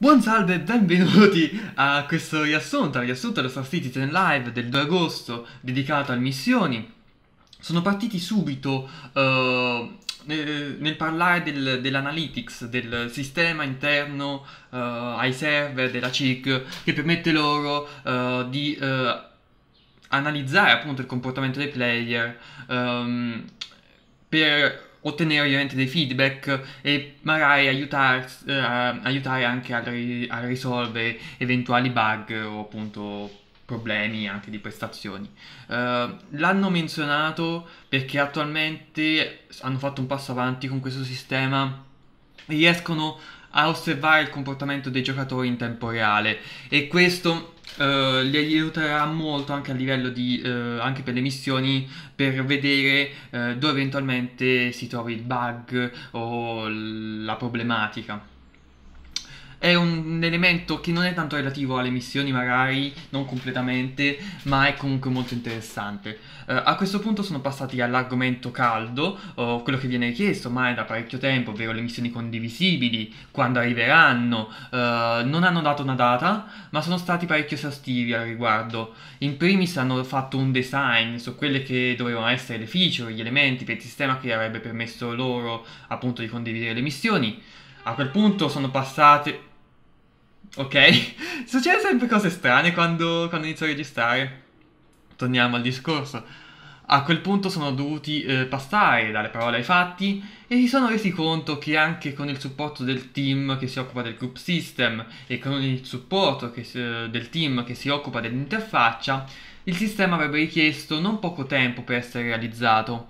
Buon salve e benvenuti a questo riassunto, al riassunto dello Star Citizen Live del 2 agosto dedicato alle missioni. Sono partiti subito uh, nel, parlare del, dell'analytics, del sistema interno uh, ai server della CIC che permette loro uh, di analizzare appunto il comportamento dei player um, per ottenere ovviamente dei feedback e magari aiutarsi, eh, aiutare anche a, ri- a, risolvere eventuali bug o appunto problemi anche di prestazioni. Eh, l'hanno menzionato perché attualmente hanno fatto un passo avanti con questo sistema riescono a osservare il comportamento dei giocatori in tempo reale e questo Uh, li aiuterà molto anche a livello di uh, anche per le missioni per vedere uh, dove eventualmente si trovi il bug o la problematica è un elemento che non è tanto relativo alle missioni, magari, non completamente, ma è comunque molto interessante. Uh, a questo punto sono passati all'argomento caldo, uh, quello che viene richiesto, ormai da parecchio tempo, ovvero le missioni condivisibili, quando arriveranno. Uh, non hanno dato una data, ma sono stati parecchio esaustivi al riguardo. In primis hanno fatto un design su quelle che dovevano essere le feature, gli elementi per il sistema che avrebbe permesso loro appunto di condividere le missioni. A quel punto sono passate Ok? Succede sempre cose strane quando, quando inizio a registrare. Torniamo al discorso. A quel punto sono dovuti eh, passare dalle parole ai fatti e si sono resi conto che anche con il supporto del team che si occupa del group system e con il supporto si, eh, del team che si occupa dell'interfaccia, il sistema avrebbe richiesto non poco tempo per essere realizzato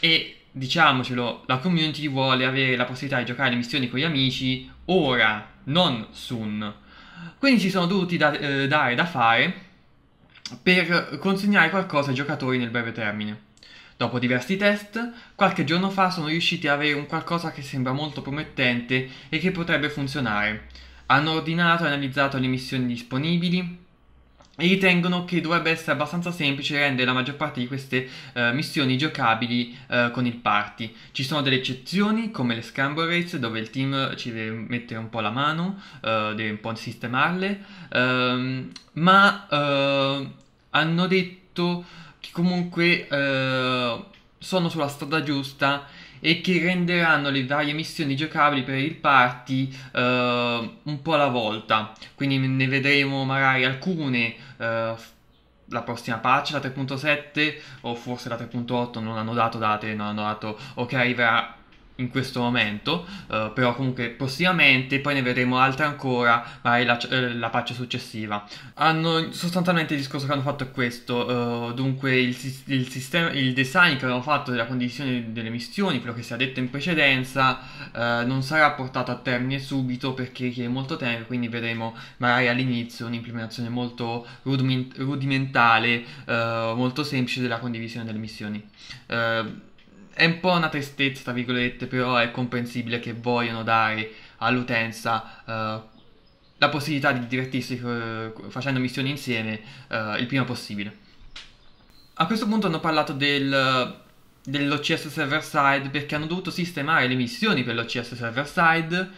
e diciamocelo, la community vuole avere la possibilità di giocare le missioni con gli amici ora non Sun. Quindi si sono dovuti da, eh, dare da fare per consegnare qualcosa ai giocatori nel breve termine. Dopo diversi test, qualche giorno fa sono riusciti ad avere un qualcosa che sembra molto promettente e che potrebbe funzionare. Hanno ordinato e analizzato le missioni disponibili, e ritengono che dovrebbe essere abbastanza semplice rendere la maggior parte di queste uh, missioni giocabili uh, con il party. Ci sono delle eccezioni come le scramble race dove il team ci deve mettere un po' la mano, uh, deve un po' sistemarle, ehm, ma hanno detto che comunque sono sulla strada giusta e che renderanno le varie missioni giocabili per il party uh, un po' alla volta. Quindi ne vedremo magari alcune uh, la prossima patch, la 3.7 o forse la 3.8, non hanno dato date, non hanno dato ok, arriverà in questo momento, uh, però comunque prossimamente poi ne vedremo altre ancora, magari la, eh, la patch successiva. Hanno, sostanzialmente il discorso che hanno fatto è questo, uh, dunque il, il, sistema, il design che avevano fatto della condizione delle missioni, quello che si è detto in precedenza, uh, non sarà portato a termine subito perché richiede molto tempo, quindi vedremo magari all'inizio un'implementazione molto rudiment rudimentale, molto semplice della condivisione delle missioni è un po' una tristezza, tra virgolette, però è comprensibile che vogliono dare all'utenza uh, la possibilità di divertirsi uh, facendo missioni insieme uh, il prima possibile. A questo punto hanno parlato del, dell'OCS server side perché hanno dovuto sistemare le missioni per l'OCS server side.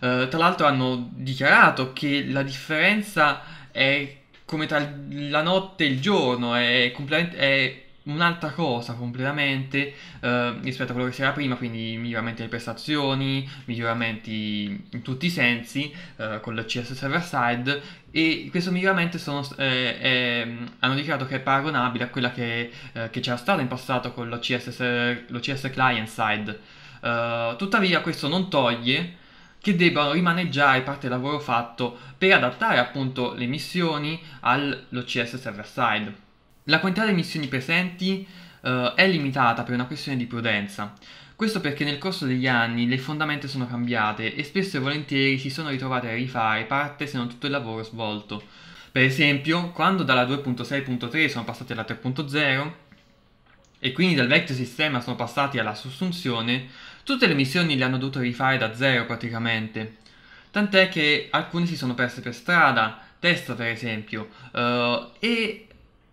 tra l'altro hanno dichiarato che la differenza è come tra la notte e il giorno, è, è un'altra cosa completamente eh, rispetto a quello che c'era prima, quindi miglioramenti delle prestazioni, miglioramenti in tutti i sensi eh, con la CS server side e questo miglioramento sono, eh, è, mm, hanno dichiarato che è paragonabile a quella che, eh, che c'era stata in passato con lo CS, lo CS client side. Eh, tuttavia questo non toglie che debbano rimaneggiare parte del lavoro fatto per adattare appunto le missioni allo CS server side. La quantità di missioni presenti eh, è limitata per una questione di prudenza. Questo perché nel corso degli anni le fondamenta sono cambiate e spesso e volentieri si sono ritrovate a rifare parte se non tutto il lavoro svolto. Per esempio, quando dalla 2.6.3 sono passati alla 3.0 e quindi dal vecchio sistema sono passati alla sussunzione, tutte le missioni le hanno dovute rifare da zero praticamente. Tant'è che alcune si sono perse per strada, testa per esempio, uh, e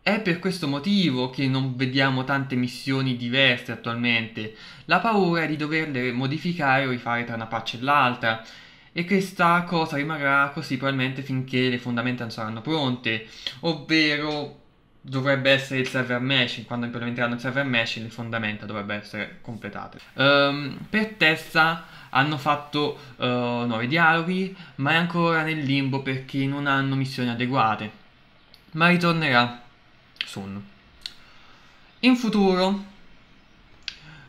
è per questo motivo che non vediamo tante missioni diverse attualmente, la paura è di doverle modificare o rifare tra una patch e l'altra, e questa cosa rimarrà così probabilmente finché le fondamenta non saranno pronte, ovvero dovrebbe essere il server meshing, quando implementeranno il server meshing le fondamenta dovrebbero essere completate. Um, per Tessa hanno fatto uh, nuovi dialoghi, ma è ancora nel limbo perché non hanno missioni adeguate, ma ritornerà. Sun. In futuro,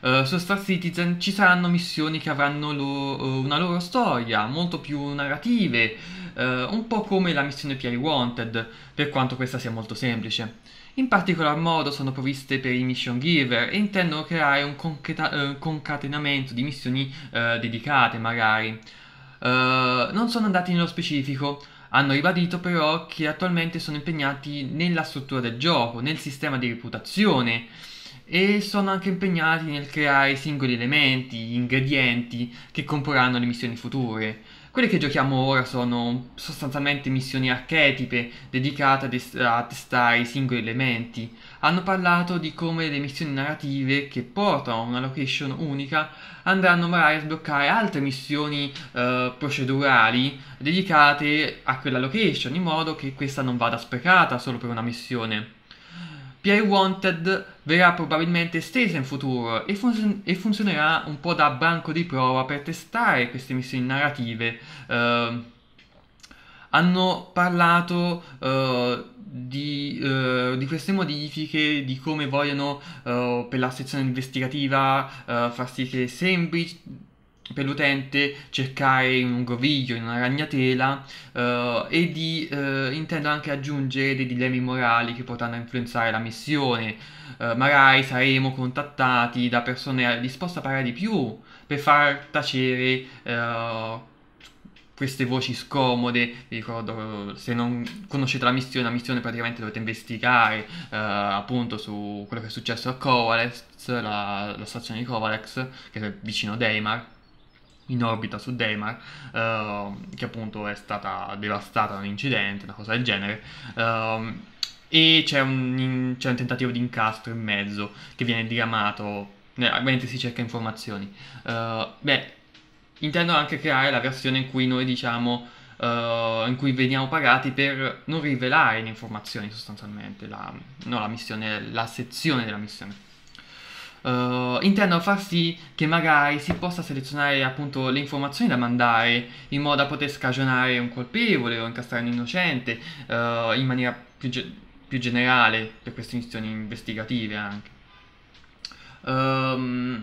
uh, su Star Citizen ci saranno missioni che avranno lo, uh, una loro storia, molto più narrative, uh, un po' come la missione Pierre Wanted, per quanto questa sia molto semplice. In particolar modo sono provviste per i mission giver e intendono creare un concreta- concatenamento di missioni dedicate magari. non sono andati nello specifico, hanno ribadito però che attualmente sono impegnati nella struttura del gioco, nel sistema di reputazione e sono anche impegnati nel creare i singoli elementi, ingredienti che comporranno le missioni future. Quelle che giochiamo ora sono sostanzialmente missioni archetipe dedicate a, testare i singoli elementi, hanno parlato di come le missioni narrative che portano a una location unica andranno magari a sbloccare altre missioni eh, procedurali dedicate a quella location, in modo che questa non vada sprecata solo per una missione. PI Wanted verrà probabilmente estesa in futuro e, fun- e, funzionerà un po' da banco di prova per testare queste missioni narrative. Eh, hanno parlato uh, di, uh, di, queste modifiche, di come vogliono uh, per la sezione investigativa far sì che semplice per l'utente cercare in un groviglio, in una ragnatela e di, intendo anche aggiungere dei dilemmi morali che potranno influenzare la missione. magari saremo contattati da persone disposte a parlare di più per far tacere queste voci scomode, vi ricordo se non conoscete la missione, la missione praticamente dovete investigare eh, appunto su quello che è successo a Kovalex, la, la stazione di Kovalex che è vicino a Deimar, in orbita su Deimar, uh, eh, che appunto è stata devastata da un incidente, una cosa del genere. Uh, e c'è un, c'è un, tentativo di incastro in mezzo che viene diramato. mentre si cerca informazioni. Uh, beh, intendo anche creare la versione in cui noi diciamo uh, in cui veniamo pagati per non rivelare le informazioni sostanzialmente la, no, la, missione, la sezione della missione Uh, intendo far sì che magari si possa selezionare appunto le informazioni da mandare in modo da poter scagionare un colpevole o incastrare un innocente uh, in maniera più, ge- più, generale per queste missioni investigative anche. Um,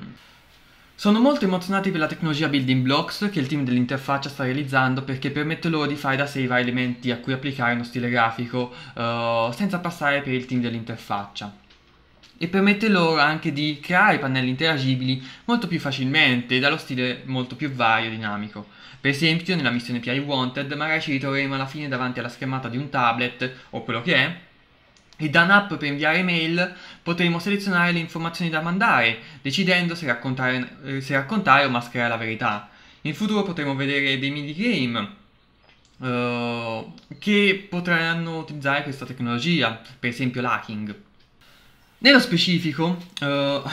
sono molto emozionati per la tecnologia Building Blocks che il team dell'interfaccia sta realizzando perché permette loro di fare da sé i vari elementi a cui applicare uno stile grafico uh, senza passare per il team dell'interfaccia. E permette loro anche di creare pannelli interagibili molto più facilmente, dallo stile molto più vario e dinamico. Per esempio, nella missione PI Wanted, magari ci ritroveremo alla fine davanti alla schermata di un tablet o quello che è, e da un'app per inviare mail potremo selezionare le informazioni da mandare, decidendo se raccontare, eh, se raccontare o mascherare la verità. In futuro potremo vedere dei minigame uh, eh, che potranno utilizzare questa tecnologia, per esempio l'hacking. Nello specifico, uh,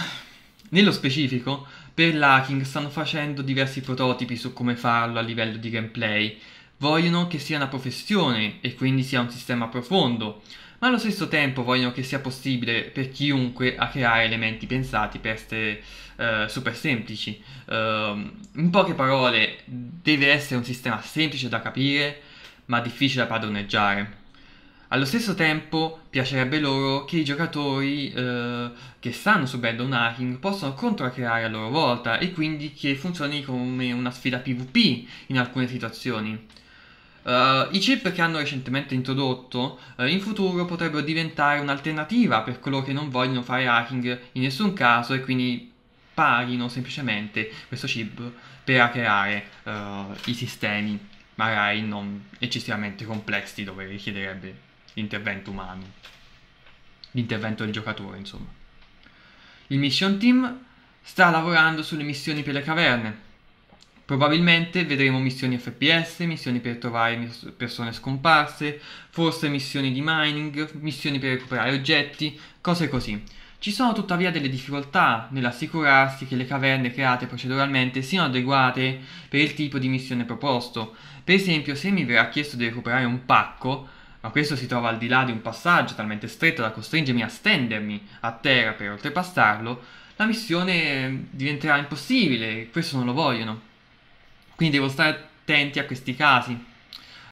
nello specifico per l'hacking stanno facendo diversi prototipi su come farlo a livello di gameplay vogliono che sia una professione e quindi sia un sistema profondo, ma allo stesso tempo vogliono che sia possibile per chiunque a creare elementi pensati per essere uh, eh, super semplici. Uh, in poche parole, deve essere un sistema semplice da capire, ma difficile da padroneggiare. Allo stesso tempo piacerebbe loro che i giocatori eh, che stanno subendo un hacking possano controcreare a loro volta e quindi che funzioni come una sfida PvP in alcune situazioni. Uh, I chip che hanno recentemente introdotto uh, in futuro potrebbero diventare un'alternativa per coloro che non vogliono fare hacking in nessun caso e quindi paghino semplicemente questo chip per hackerare uh, i sistemi magari non eccessivamente complessi dove richiederebbe l'intervento umano, l'intervento del giocatore insomma. Il Mission Team sta lavorando sulle missioni per le caverne, Probabilmente vedremo missioni FPS, missioni per trovare persone scomparse, forse missioni di mining, missioni per recuperare oggetti, cose così. Ci sono tuttavia delle difficoltà nell'assicurarsi che le caverne create proceduralmente siano adeguate per il tipo di missione proposto. Per esempio, se mi verrà chiesto di recuperare un pacco, ma questo si trova al di là di un passaggio talmente stretto da costringermi a stendermi a terra per oltrepassarlo, la missione eh, diventerà impossibile, questo non lo vogliono. Quindi devo stare attenti a questi casi.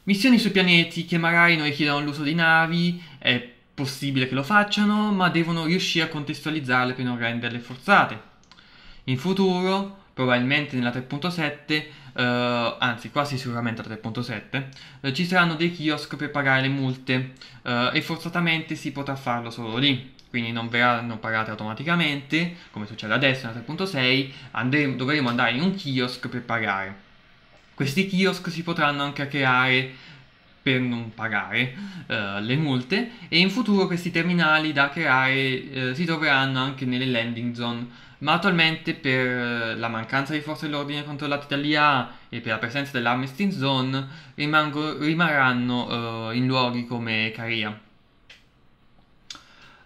Missioni su pianeti che magari non richiedono l'uso di navi, è possibile che lo facciano, ma devono riuscire a contestualizzarle per non renderle forzate. In futuro, probabilmente nella 3.7, eh, anzi quasi sicuramente la 3.7, eh, ci saranno dei kiosk per pagare le multe eh, e forzatamente si potrà farlo solo lì. Quindi non verranno pagate automaticamente, come succede adesso nella 3.6, dovremo andare in un kiosk per pagare. Questi kiosk si potranno anche creare per non pagare uh, le multe e in futuro questi terminali da creare uh, si troveranno anche nelle landing zone, ma attualmente per eh, la mancanza di forze dell'ordine controllate dall'IA e per la presenza dell'Armistice Zone rimango, rimarranno uh, in luoghi come Caria.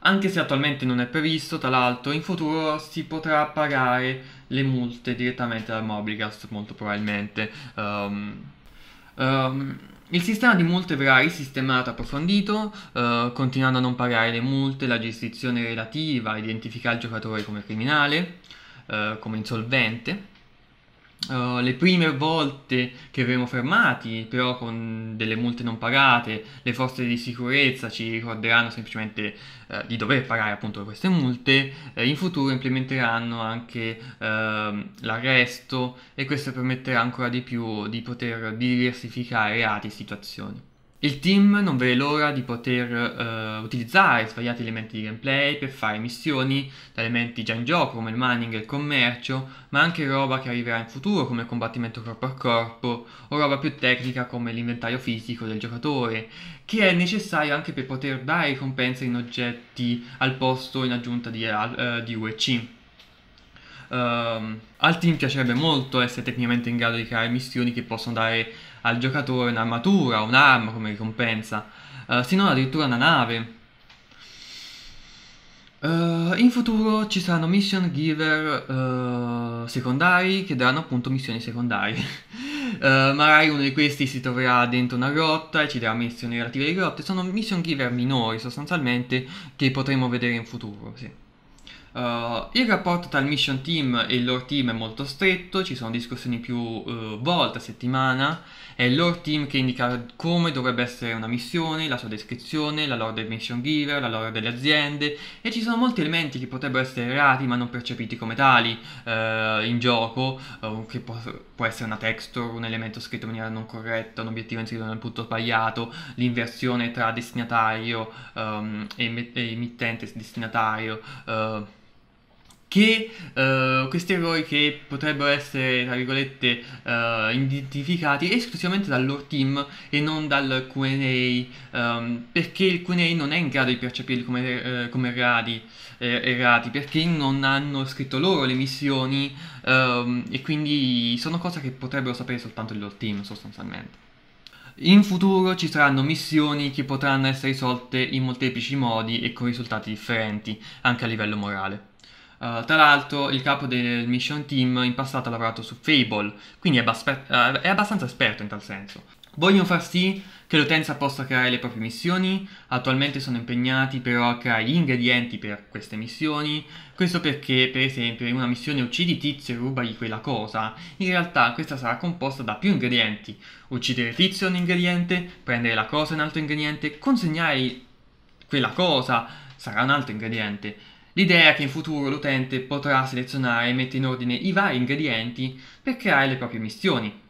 Anche se attualmente non è previsto, tra l'altro, in futuro si potrà pagare le multe direttamente dal Mobilicast molto probabilmente. Um, um, il sistema di multe verrà risistemato e approfondito, eh, continuando a non pagare le multe, la giurisdizione relativa, identificare il giocatore come criminale, eh, come insolvente. Eh, le prime volte che verremo fermati, però con delle multe non pagate, le forze di sicurezza ci ricorderanno semplicemente uh, di dover pagare appunto queste multe, uh, in futuro implementeranno anche ehm, l'arresto e questo permetterà ancora di più di poter diversificare reati e situazioni. Il team non vede l'ora di poter uh, utilizzare svariati elementi di gameplay per fare missioni, da elementi già in gioco come il mining e il commercio, ma anche roba che arriverà in futuro come il combattimento corpo a corpo o roba più tecnica come l'inventario fisico del giocatore, che è necessario anche per poter dare ricompense in oggetti al posto in aggiunta di, uh, di UEC. Uh, ehm, al team piacerebbe molto essere tecnicamente in grado di creare missioni che possono dare al giocatore un'armatura, un'arma come ricompensa, uh, se non addirittura una nave. Uh, in futuro ci saranno mission giver uh, secondari che daranno appunto missioni secondarie. uh, magari uno di questi si troverà dentro una grotta e ci darà missioni relative alle grotte. Sono mission giver minori sostanzialmente che potremo vedere in futuro. Sì. Uh, il rapporto tra il mission team e il loro team è molto stretto, ci sono discussioni più uh, volte a settimana, è il loro team che indica come dovrebbe essere una missione, la sua descrizione, la lore del mission giver, la lore delle aziende e ci sono molti elementi che potrebbero essere errati ma non percepiti come tali uh, in gioco, che può, può, essere una texture, un elemento scritto in maniera non corretta, un obiettivo inserito nel punto sbagliato, l'inversione tra destinatario um, e, emittente destinatario che uh, questi errori che potrebbero essere, tra virgolette, uh, identificati esclusivamente dal loro team e non dal QA, um, ehm, perché il QA non è in grado di percepirli come, uh, come errati, eh, errati, perché non hanno scritto loro le missioni um, e quindi sono cose che potrebbero sapere soltanto il loro team sostanzialmente. In futuro ci saranno missioni che potranno essere risolte in molteplici modi e con risultati differenti, anche a livello morale. Uh, tra l'altro il capo del Mission Team in passato ha lavorato su Fable, quindi è, basper- uh, è abbastanza esperto in tal senso. Vogliono far sì che l'utenza possa creare le proprie missioni, attualmente sono impegnati però a creare gli ingredienti per queste missioni, questo perché per esempio in una missione uccidi tizio e rubagli quella cosa, in realtà questa sarà composta da più ingredienti, uccidere tizio è un ingrediente, prendere la cosa è un altro ingrediente, consegnare quella cosa sarà un altro ingrediente, L'idea è che in futuro l'utente potrà selezionare e mettere in ordine i vari ingredienti per creare le proprie missioni.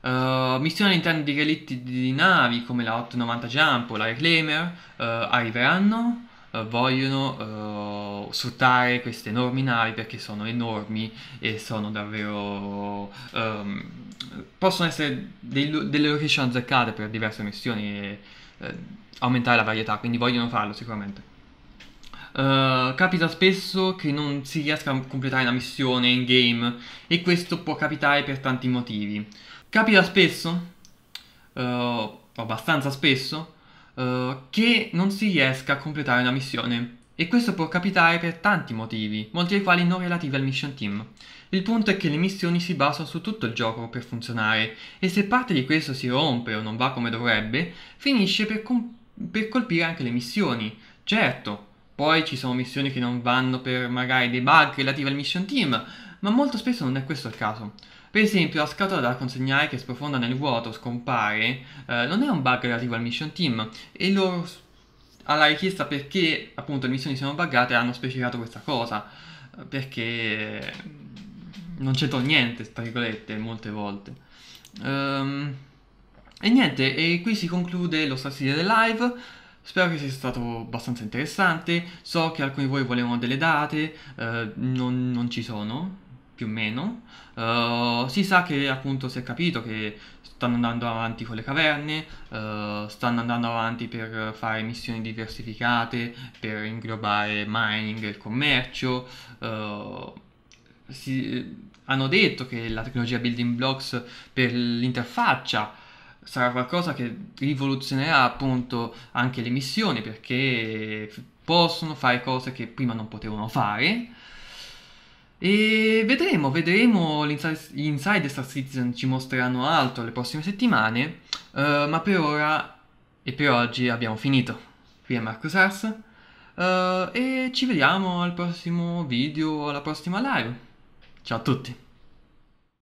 Uh, missioni all'interno di relitti di navi come la 890 Jump o la Reclaimer uh, arriveranno, uh, vogliono sfruttare queste enormi navi perché sono enormi e sono davvero... Um, possono essere dei, delle location azzeccate per diverse missioni. E, eh, aumentare la varietà, quindi vogliono farlo sicuramente. Uh, capita spesso che non si riesca a completare una missione in game e questo può capitare per tanti motivi. Capita spesso, uh, abbastanza spesso, uh, che non si riesca a completare una missione e questo può capitare per tanti motivi, molti dei quali non relativi al mission team. Il punto è che le missioni si basano su tutto il gioco per funzionare, e se parte di questo si rompe o non va come dovrebbe, finisce per, per colpire anche le missioni. Certo, poi ci sono missioni che non vanno per magari dei bug relativi al mission team, ma molto spesso non è questo il caso. Per esempio, la scatola da consegnare che sprofonda nel vuoto, scompare, eh, non è un bug relativo al mission team e loro alla richiesta perché appunto le missioni siano buggate hanno specificato questa cosa, perché non c'entrò niente, tra virgolette, molte volte. Um, e niente, e qui si conclude lo Star del live. Spero che sia stato abbastanza interessante. So che alcuni di voi volevano delle date, eh, non, non, ci sono, più o meno. Uh, si sa che appunto si è capito che stanno andando avanti con le caverne, uh, stanno andando avanti per fare missioni diversificate, per inglobare mining e il commercio. Uh, si, eh, hanno detto che la tecnologia Building Blocks per l'interfaccia sarà qualcosa che rivoluzionerà appunto anche le missioni perché possono fare cose che prima non potevano fare. E vedremo, vedremo, gli Insider Star Citizen ci mostreranno altro le prossime settimane, uh, ma per ora e per oggi abbiamo finito. Qui è Marco Sars uh, eh, e ci vediamo al prossimo video, alla prossima live. Ciao a tutti!